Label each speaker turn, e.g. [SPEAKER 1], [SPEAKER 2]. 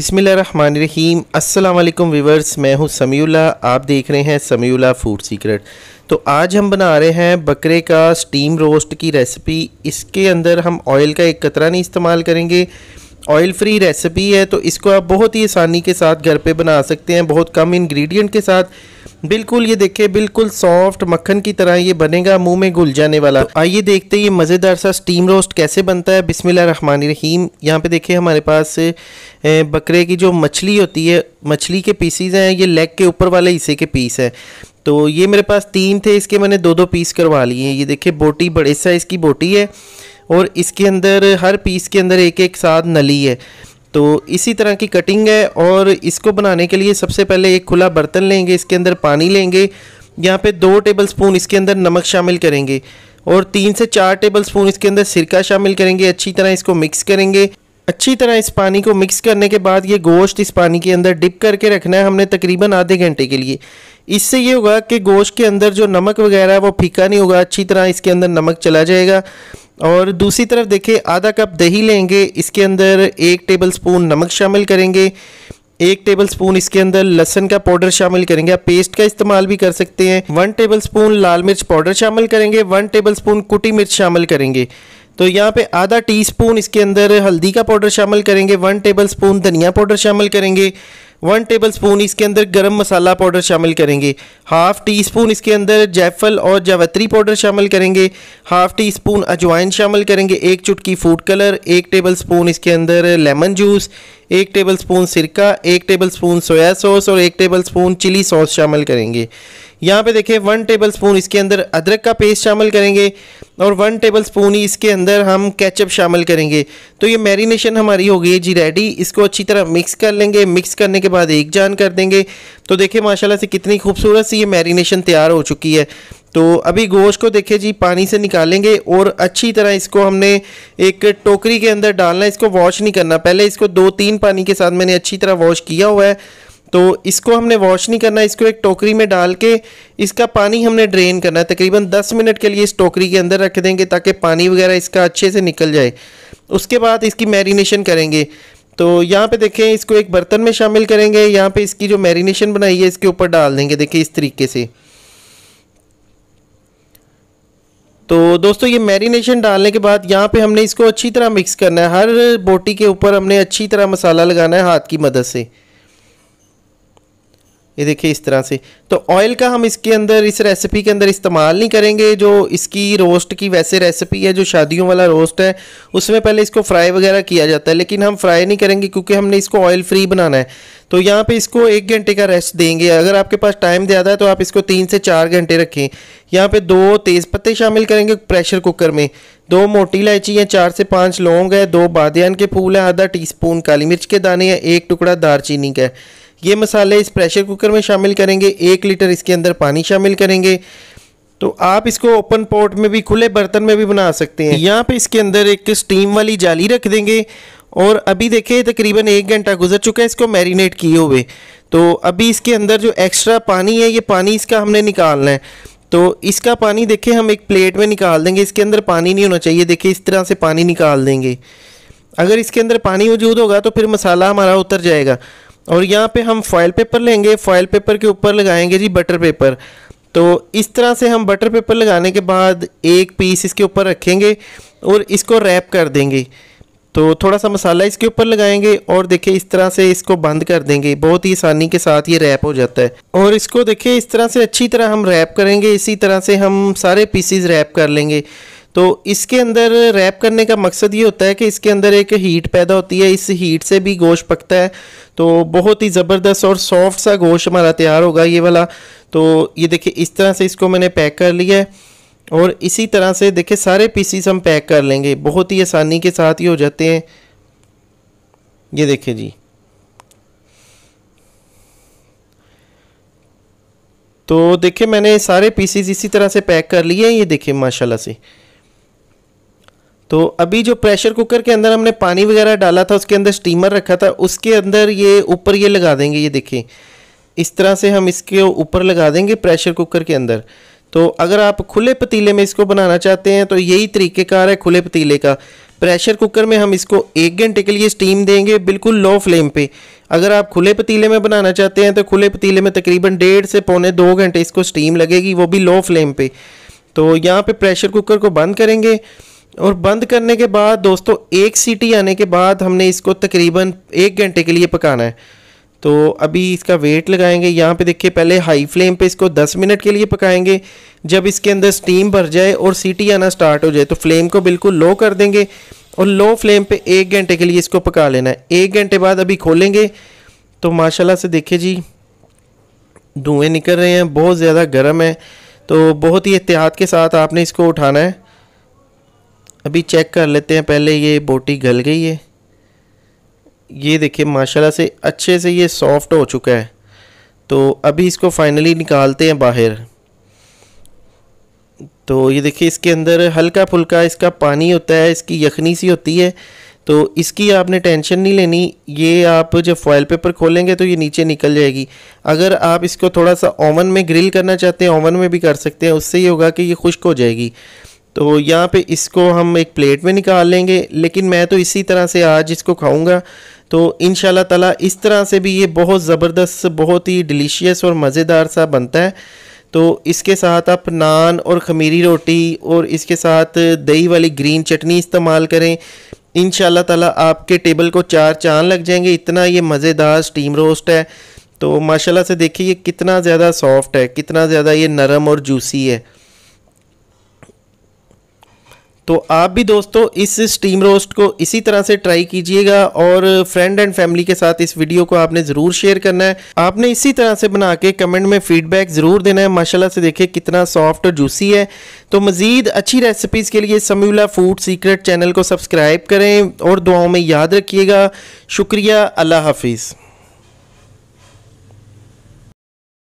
[SPEAKER 1] बिसमीम अल्लाम वीवर्स मैं हूँ समीउल्ला आप देख रहे हैं समीउल्ला फूड सीक्रेट तो आज हम बना रहे हैं बकरे का स्टीम रोस्ट की रेसिपी इसके अंदर हम ऑयल का एक कतरा नहीं इस्तेमाल करेंगे ऑयल फ्री रेसिपी है तो इसको आप बहुत ही आसानी के साथ घर पे बना सकते हैं बहुत कम इंग्रेडिएंट के साथ बिल्कुल ये देखिए बिल्कुल सॉफ्ट मक्खन की तरह ये बनेगा मुंह में घुल जाने वाला तो आइए देखते हैं ये मज़ेदार सा स्टीम रोस्ट कैसे बनता है बिस्मिल्लाह रहमान रहीम यहाँ पे देखिए हमारे पास बकरे की जो मछली होती है मछली के पीसीज हैं ये लेग के ऊपर वाले हिस्से के पीस है तो ये मेरे पास तीन थे इसके मैंने दो दो पीस करवा लिए हैं ये देखिए बोटी बड़े साइज़ की बोटी है और इसके अंदर हर पीस के अंदर एक एक साथ नली है तो इसी तरह की कटिंग है और इसको बनाने के लिए सबसे पहले एक खुला बर्तन लेंगे इसके अंदर पानी लेंगे यहाँ पे दो टेबल स्पून इसके अंदर नमक शामिल करेंगे और तीन से चार टेबल स्पून इसके अंदर सिरका शामिल करेंगे अच्छी तरह इसको मिक्स करेंगे अच्छी तरह इस पानी को मिक्स करने के बाद ये गोश्त इस पानी के अंदर डिप करके रखना है हमने तकरीबन आधे घंटे के लिए इससे ये होगा कि गोश्त के अंदर जो नमक वगैरह है वो फीका नहीं होगा अच्छी तरह इसके अंदर नमक चला जाएगा और दूसरी तरफ देखिए आधा कप दही लेंगे इसके अंदर एक टेबल स्पून नमक शामिल करेंगे एक टेबल स्पून इसके अंदर लहसन का पाउडर शामिल करेंगे आप पेस्ट का इस्तेमाल भी कर सकते हैं वन टेबल स्पून लाल मिर्च पाउडर शामिल करेंगे वन टेबल स्पून कुटी मिर्च शामिल करेंगे तो यहाँ पे आधा टीस्पून इसके अंदर हल्दी का पाउडर शामिल करेंगे वन टेबल स्पून धनिया पाउडर शामिल करेंगे वन टेबल स्पून इसके अंदर गरम मसाला पाउडर शामिल करेंगे हाफ़ टी स्पून इसके अंदर जैफल और जावत्री पाउडर शामिल करेंगे हाफ़ टी स्पून अजवाइन शामिल करेंगे एक चुटकी फूड कलर एक टेबल स्पून इसके अंदर लेमन जूस एक टेबल स्पून सिरका एक टेबल स्पून सोया सॉस और एक टेबल स्पून चिली सॉस शामिल करेंगे यहाँ पे देखें वन टेबल स्पून इसके अंदर अदरक का पेस्ट शामिल करेंगे और वन टेबल स्पून ही इसके अंदर हम केचप शामिल करेंगे तो ये मैरिनेशन हमारी हो गई है जी रेडी इसको अच्छी तरह मिक्स कर लेंगे मिक्स करने के बाद एक जान कर देंगे तो देखें माशाल्लाह से कितनी खूबसूरत सी ये मैरिनेशन तैयार हो चुकी है तो अभी गोश्त को देखिए जी पानी से निकालेंगे और अच्छी तरह इसको हमने एक टोकरी के अंदर डालना है इसको वॉश नहीं करना पहले इसको दो तीन पानी के साथ मैंने अच्छी तरह वॉश किया हुआ है तो इसको हमने वॉश नहीं करना इसको एक टोकरी में डाल के इसका पानी हमने ड्रेन करना है तकरीबन 10 मिनट के लिए इस टोकरी के अंदर रख देंगे ताकि पानी वगैरह इसका अच्छे से निकल जाए उसके बाद इसकी मैरिनेशन करेंगे तो यहाँ पे देखें इसको एक बर्तन में शामिल करेंगे यहाँ पे इसकी जो मैरिनेशन बनाई है इसके ऊपर डाल देंगे देखिए इस तरीके से तो दोस्तों ये मैरिनेशन डालने के बाद यहाँ पे हमने इसको अच्छी तरह मिक्स करना है हर बोटी के ऊपर हमने अच्छी तरह मसाला लगाना है हाथ की मदद से ये देखिए इस तरह से तो ऑयल का हम इसके अंदर इस रेसिपी के अंदर इस्तेमाल नहीं करेंगे जो इसकी रोस्ट की वैसे रेसिपी है जो शादियों वाला रोस्ट है उसमें पहले इसको फ्राई वगैरह किया जाता है लेकिन हम फ्राई नहीं करेंगे क्योंकि हमने इसको ऑयल फ्री बनाना है तो यहाँ पे इसको एक घंटे का रेस्ट देंगे अगर आपके पास टाइम ज़्यादा है तो आप इसको तीन से चार घंटे रखें यहाँ पे दो तेज़ पत्ते शामिल करेंगे प्रेशर कुकर में दो मोटी इलायची है चार से पाँच लौंग है दो बादन के फूल हैं आधा टी काली मिर्च के दाने हैं एक टुकड़ा दारचीनी का है ये मसाले इस प्रेशर कुकर में शामिल करेंगे एक लीटर इसके अंदर पानी शामिल करेंगे तो आप इसको ओपन पॉट में भी खुले बर्तन में भी बना सकते हैं यहाँ पे इसके अंदर एक स्टीम वाली जाली रख देंगे और अभी देखिए तकरीबन एक घंटा गुजर चुका है इसको मैरिनेट किए हुए तो अभी इसके अंदर जो एक्स्ट्रा पानी है ये पानी इसका हमने निकालना है तो इसका पानी देखिए हम एक प्लेट में निकाल देंगे इसके अंदर पानी नहीं होना चाहिए देखिए इस तरह से पानी निकाल देंगे अगर इसके अंदर पानी मौजूद होगा तो फिर मसाला हमारा उतर जाएगा और यहाँ पे हम फॉयल पेपर लेंगे फॉयल पेपर के ऊपर लगाएंगे जी बटर पेपर तो इस तरह से हम बटर पेपर लगाने के बाद एक पीस इसके ऊपर रखेंगे और इसको रैप कर देंगे तो थोड़ा सा मसाला इसके ऊपर लगाएंगे और देखिए इस तरह से इसको बंद कर देंगे बहुत ही आसानी के साथ ये रैप हो जाता है और इसको देखिए इस तरह से अच्छी तरह हम रैप करेंगे इसी तरह से हम सारे पीसीज रैप कर लेंगे तो इसके अंदर रैप करने का मकसद ये होता है कि इसके अंदर एक हीट पैदा होती है इस हीट से भी गोश्त पकता है तो बहुत ही ज़बरदस्त और सॉफ्ट सा गोश्त हमारा तैयार होगा ये वाला तो ये देखिए इस तरह से इसको मैंने पैक कर लिया है और इसी तरह से देखिए सारे पीसीस हम पैक कर लेंगे बहुत ही आसानी के साथ ही हो जाते हैं ये देखिए जी तो देखिए मैंने सारे पीसीस इसी तरह से पैक कर लिए हैं ये देखिए माशाल्लाह से तो अभी जो प्रेशर कुकर के अंदर हमने पानी वगैरह डाला था उसके अंदर स्टीमर रखा था उसके अंदर ये ऊपर ये लगा देंगे ये देखें इस तरह से हम इसके ऊपर लगा देंगे प्रेशर कुकर के अंदर तो अगर आप खुले पतीले में इसको बनाना चाहते हैं तो यही तरीक़ेकार है खुले पतीले का प्रेशर कुकर में हम इसको एक घंटे के लिए स्टीम देंगे बिल्कुल लो फ्लेम पे अगर आप खुले पतीले में बनाना चाहते हैं तो खुले पतीले में तकरीबन डेढ़ से पौने दो घंटे इसको स्टीम लगेगी वो भी लो फ्लेम पे तो यहाँ पे प्रेशर कुकर को बंद करेंगे और बंद करने के बाद दोस्तों एक सीटी आने के बाद हमने इसको तकरीबन एक घंटे के लिए पकाना है तो अभी इसका वेट लगाएंगे यहाँ पे देखिए पहले हाई फ्लेम पे इसको 10 मिनट के लिए पकाएंगे जब इसके अंदर स्टीम भर जाए और सीटी आना स्टार्ट हो जाए तो फ्लेम को बिल्कुल लो कर देंगे और लो फ्लेम पे एक घंटे के लिए इसको पका लेना है एक घंटे बाद अभी खोलेंगे तो माशाल्लाह से देखिए जी धुएँ निकल रहे हैं बहुत ज़्यादा गर्म है तो बहुत ही एहतियात के साथ आपने इसको उठाना है अभी चेक कर लेते हैं पहले ये बोटी गल गई है ये देखिए माशाल्लाह से अच्छे से ये सॉफ्ट हो चुका है तो अभी इसको फाइनली निकालते हैं बाहर तो ये देखिए इसके अंदर हल्का फुल्का इसका पानी होता है इसकी यखनी सी होती है तो इसकी आपने टेंशन नहीं लेनी ये आप जब फॉयल पेपर खोलेंगे तो ये नीचे निकल जाएगी अगर आप इसको थोड़ा सा ओवन में ग्रिल करना चाहते हैं ओवन में भी कर सकते हैं उससे ये होगा कि ये खुश्क हो जाएगी तो यहाँ पे इसको हम एक प्लेट में निकाल लेंगे लेकिन मैं तो इसी तरह से आज इसको खाऊंगा तो इन ताला इस तरह से भी ये बहुत ज़बरदस्त बहुत ही डिलीशियस और मज़ेदार सा बनता है तो इसके साथ आप नान और खमीरी रोटी और इसके साथ दही वाली ग्रीन चटनी इस्तेमाल करें इन ताला आपके टेबल को चार चाँद लग जाएंगे इतना ये मज़ेदार स्टीम रोस्ट है तो माशाल्लाह से देखिए ये कितना ज़्यादा सॉफ्ट है कितना ज़्यादा ये नरम और जूसी है तो आप भी दोस्तों इस स्टीम रोस्ट को इसी तरह से ट्राई कीजिएगा और फ्रेंड एंड फैमिली के साथ इस वीडियो को आपने ज़रूर शेयर करना है आपने इसी तरह से बना के कमेंट में फीडबैक ज़रूर देना है माशाल्लाह से देखिए कितना सॉफ्ट और जूसी है तो मज़ीद अच्छी रेसिपीज़ के लिए समूला फूड सीक्रेट चैनल को सब्सक्राइब करें और दुआओं में याद रखिएगा शुक्रिया अल्लाह हाफिज़